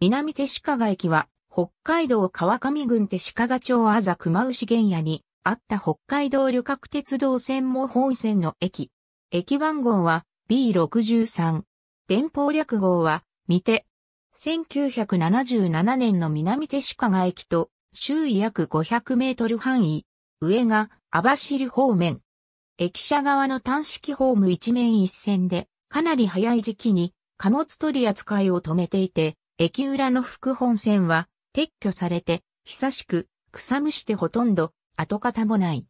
南手鹿賀駅は、北海道川上郡手鹿賀町あざ熊牛原野にあった北海道旅客鉄道線も本線の駅。駅番号は B63。電報略号は、見て。1977年の南手鹿賀駅と、周囲約500メートル範囲。上が、網走方面。駅舎側の単式ホーム一面一線で、かなり早い時期に貨物取り扱いを止めていて、駅裏の副本線は撤去されて、久しく草むしてほとんど跡形もない。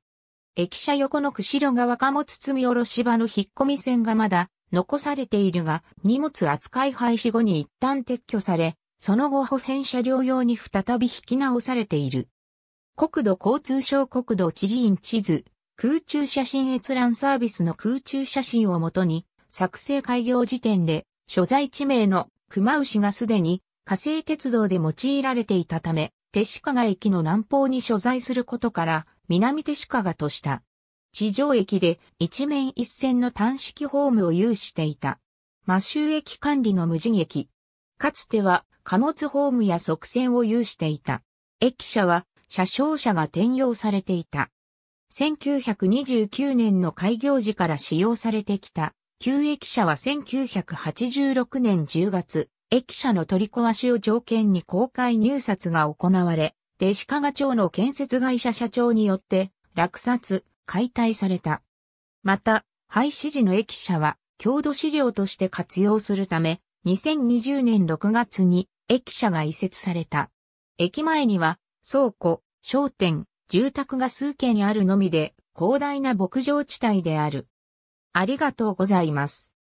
駅舎横の釧路側貨物積み下ろし場の引っ込み線がまだ残されているが、荷物扱い廃止後に一旦撤去され、その後保線車両用に再び引き直されている。国土交通省国土地理院地図、空中写真閲覧サービスの空中写真をもとに、作成開業時点で、所在地名の熊牛がすでに火星鉄道で用いられていたため、手鹿が駅の南方に所在することから、南手鹿がとした。地上駅で一面一線の単式ホームを有していた。マシュー駅管理の無人駅。かつては貨物ホームや側線を有していた。駅舎は車掌車が転用されていた。1929年の開業時から使用されてきた旧駅舎は1986年10月、駅舎の取り壊しを条件に公開入札が行われ、弟子加賀町の建設会社社長によって、落札、解体された。また、廃止時の駅舎は、郷土資料として活用するため、2020年6月に駅舎が移設された。駅前には、倉庫、商店、住宅が数軒あるのみで、広大な牧場地帯である。ありがとうございます。